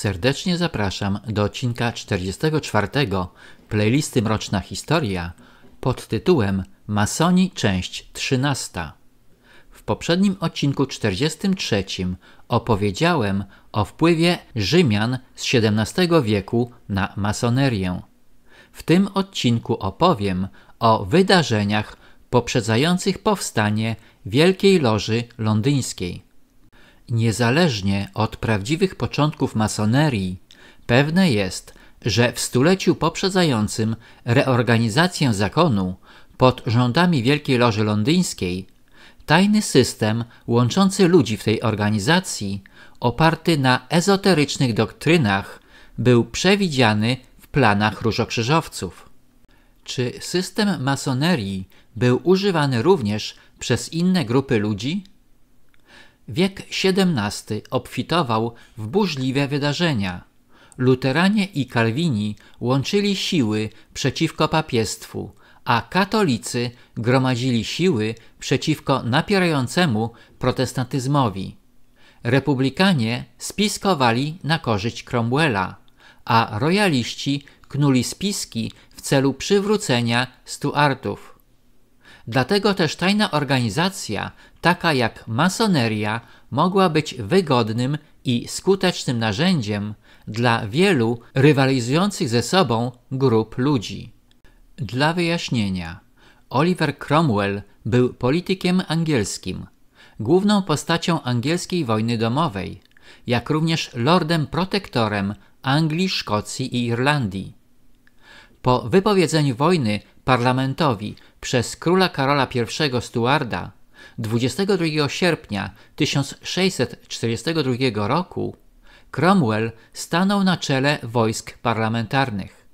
Serdecznie zapraszam do odcinka 44 playlisty Mroczna Historia pod tytułem Masoni część 13. W poprzednim odcinku 43 opowiedziałem o wpływie Rzymian z XVII wieku na masonerię. W tym odcinku opowiem o wydarzeniach poprzedzających powstanie Wielkiej Loży Londyńskiej. Niezależnie od prawdziwych początków masonerii, pewne jest, że w stuleciu poprzedzającym reorganizację zakonu pod rządami Wielkiej Loży Londyńskiej, tajny system łączący ludzi w tej organizacji, oparty na ezoterycznych doktrynach, był przewidziany w planach różokrzyżowców. Czy system masonerii był używany również przez inne grupy ludzi? Wiek XVII obfitował w burzliwe wydarzenia. Luteranie i Kalwini łączyli siły przeciwko papiestwu, a katolicy gromadzili siły przeciwko napierającemu protestantyzmowi. Republikanie spiskowali na korzyść Cromwella, a rojaliści knuli spiski w celu przywrócenia Stuartów. Dlatego też tajna organizacja, taka jak masoneria, mogła być wygodnym i skutecznym narzędziem dla wielu rywalizujących ze sobą grup ludzi. Dla wyjaśnienia, Oliver Cromwell był politykiem angielskim, główną postacią angielskiej wojny domowej, jak również lordem protektorem Anglii, Szkocji i Irlandii. Po wypowiedzeniu wojny parlamentowi przez króla Karola I Stuarda 22 sierpnia 1642 roku Cromwell stanął na czele wojsk parlamentarnych.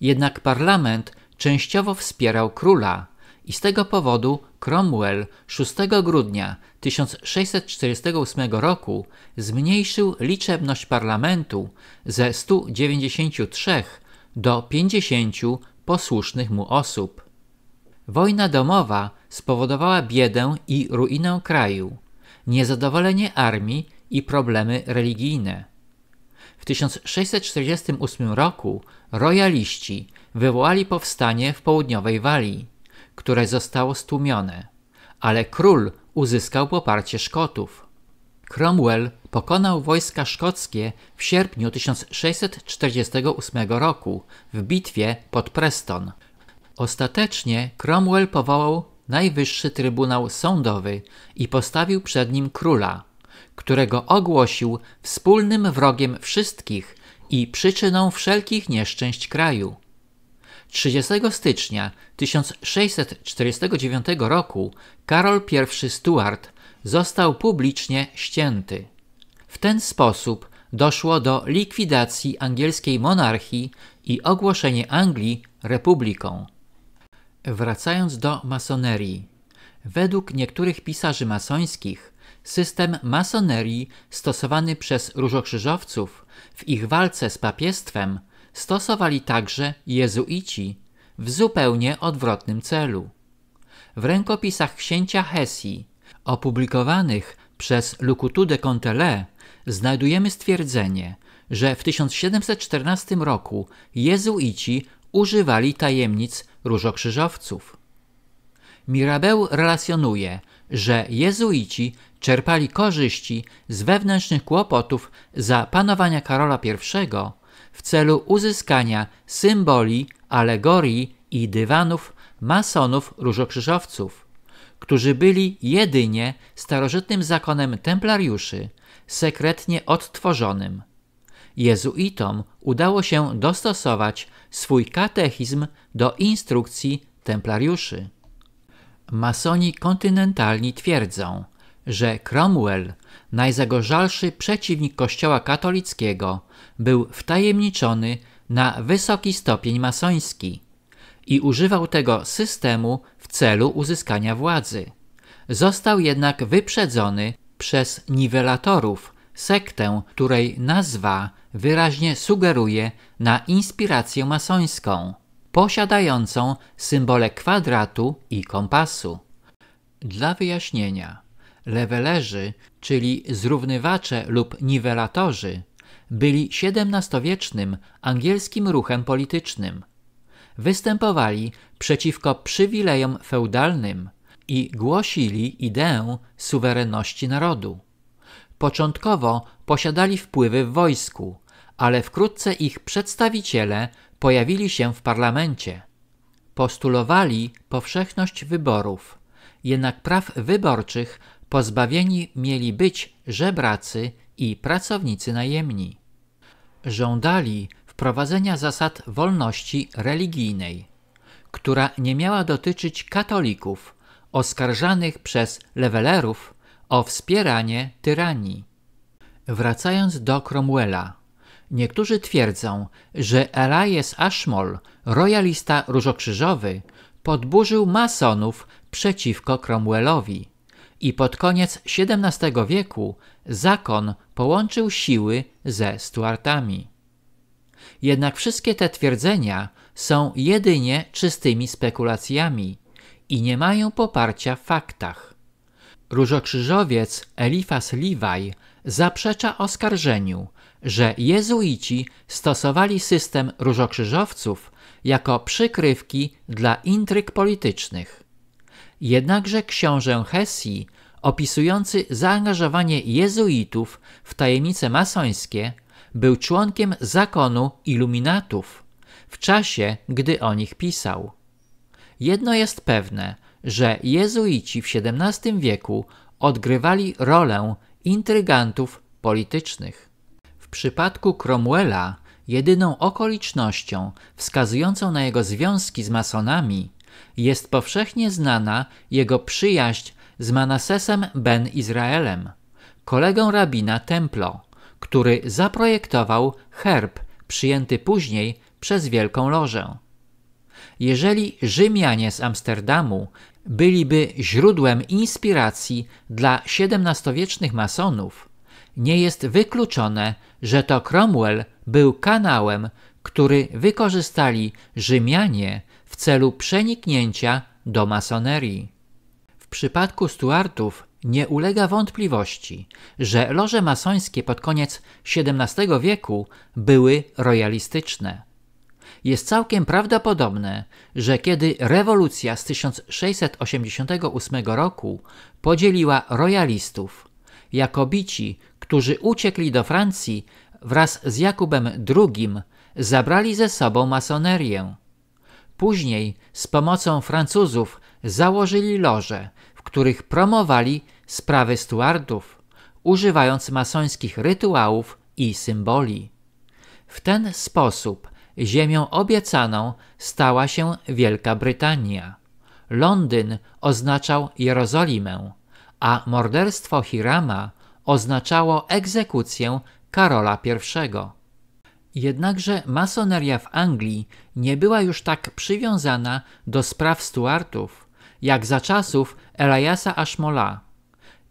Jednak parlament częściowo wspierał króla i z tego powodu Cromwell 6 grudnia 1648 roku zmniejszył liczebność parlamentu ze 193 do 50 posłusznych mu osób. Wojna domowa spowodowała biedę i ruinę kraju, niezadowolenie armii i problemy religijne. W 1648 roku rojaliści wywołali powstanie w południowej Walii, które zostało stłumione, ale król uzyskał poparcie Szkotów. Cromwell pokonał wojska szkockie w sierpniu 1648 roku w bitwie pod Preston. Ostatecznie Cromwell powołał najwyższy trybunał sądowy i postawił przed nim króla, którego ogłosił wspólnym wrogiem wszystkich i przyczyną wszelkich nieszczęść kraju. 30 stycznia 1649 roku Karol I Stuart został publicznie ścięty. W ten sposób doszło do likwidacji angielskiej monarchii i ogłoszenie Anglii republiką. Wracając do masonerii. Według niektórych pisarzy masońskich, system masonerii stosowany przez różokrzyżowców w ich walce z papiestwem stosowali także jezuici w zupełnie odwrotnym celu. W rękopisach księcia Hesji opublikowanych przez de Contele znajdujemy stwierdzenie, że w 1714 roku jezuici używali tajemnic różokrzyżowców. Mirabeau relacjonuje, że jezuici czerpali korzyści z wewnętrznych kłopotów za panowania Karola I w celu uzyskania symboli, alegorii i dywanów masonów różokrzyżowców którzy byli jedynie starożytnym zakonem templariuszy, sekretnie odtworzonym. Jezuitom udało się dostosować swój katechizm do instrukcji templariuszy. Masoni kontynentalni twierdzą, że Cromwell, najzagorzalszy przeciwnik Kościoła katolickiego, był wtajemniczony na wysoki stopień masoński i używał tego systemu celu uzyskania władzy. Został jednak wyprzedzony przez niwelatorów, sektę, której nazwa wyraźnie sugeruje na inspirację masońską, posiadającą symbole kwadratu i kompasu. Dla wyjaśnienia, lewelerzy, czyli zrównywacze lub niwelatorzy, byli XVII-wiecznym angielskim ruchem politycznym – występowali przeciwko przywilejom feudalnym i głosili ideę suwerenności narodu. Początkowo posiadali wpływy w wojsku, ale wkrótce ich przedstawiciele pojawili się w parlamencie. Postulowali powszechność wyborów, jednak praw wyborczych pozbawieni mieli być żebracy i pracownicy najemni. Żądali wprowadzenia zasad wolności religijnej, która nie miała dotyczyć katolików oskarżanych przez lewelerów o wspieranie tyranii. Wracając do Cromwella, niektórzy twierdzą, że Elias Ashmole, royalista różokrzyżowy, podburzył masonów przeciwko Cromwellowi i pod koniec XVII wieku zakon połączył siły ze Stuartami. Jednak wszystkie te twierdzenia są jedynie czystymi spekulacjami i nie mają poparcia w faktach. Różokrzyżowiec Elifas Liwaj zaprzecza oskarżeniu, że jezuici stosowali system różokrzyżowców jako przykrywki dla intryg politycznych. Jednakże książę Hesji, opisujący zaangażowanie jezuitów w tajemnice masońskie, był członkiem zakonu iluminatów w czasie, gdy o nich pisał. Jedno jest pewne, że jezuici w XVII wieku odgrywali rolę intrygantów politycznych. W przypadku Cromwella jedyną okolicznością wskazującą na jego związki z masonami jest powszechnie znana jego przyjaźń z Manassesem ben Izraelem, kolegą rabina Templo, który zaprojektował herb przyjęty później przez Wielką Lożę. Jeżeli Rzymianie z Amsterdamu byliby źródłem inspiracji dla XVII-wiecznych masonów, nie jest wykluczone, że to Cromwell był kanałem, który wykorzystali Rzymianie w celu przeniknięcia do masonerii. W przypadku Stuartów nie ulega wątpliwości, że loże masońskie pod koniec XVII wieku były royalistyczne. Jest całkiem prawdopodobne, że kiedy rewolucja z 1688 roku podzieliła royalistów, Jakobici, którzy uciekli do Francji wraz z Jakubem II, zabrali ze sobą masonerię. Później z pomocą Francuzów założyli loże, w których promowali sprawy Stuartów, używając masońskich rytuałów i symboli. W ten sposób ziemią obiecaną stała się Wielka Brytania. Londyn oznaczał Jerozolimę, a morderstwo Hirama oznaczało egzekucję Karola I. Jednakże masoneria w Anglii nie była już tak przywiązana do spraw Stuartów, jak za czasów Eliasa Ashmola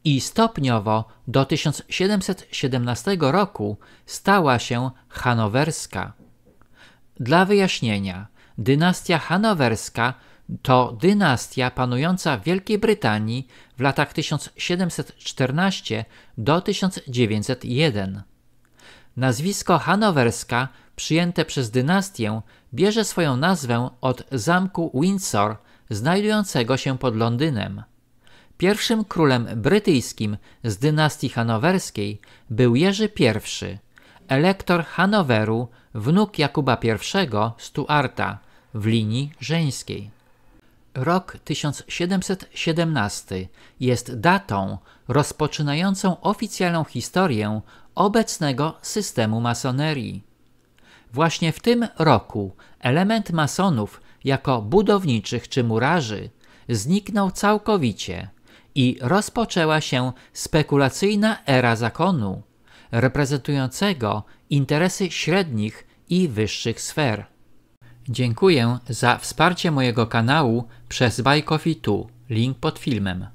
i stopniowo do 1717 roku stała się hanowerska. Dla wyjaśnienia, dynastia hanowerska to dynastia panująca w Wielkiej Brytanii w latach 1714 do 1901. Nazwisko hanowerska przyjęte przez dynastię bierze swoją nazwę od zamku Windsor – znajdującego się pod Londynem. Pierwszym królem brytyjskim z dynastii hanowerskiej był Jerzy I, elektor Hanoweru, wnuk Jakuba I Stuarta w linii żeńskiej. Rok 1717 jest datą rozpoczynającą oficjalną historię obecnego systemu masonerii. Właśnie w tym roku element masonów jako budowniczych czy murarzy zniknął całkowicie i rozpoczęła się spekulacyjna era zakonu, reprezentującego interesy średnich i wyższych sfer. Dziękuję za wsparcie mojego kanału przez Bajkofi Tu, link pod filmem.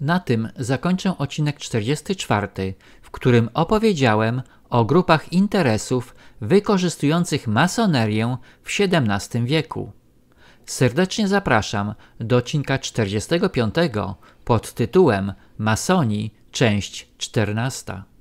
Na tym zakończę odcinek 44, w którym opowiedziałem o grupach interesów wykorzystujących masonerię w XVII wieku. Serdecznie zapraszam do odcinka 45 pod tytułem Masoni, część 14.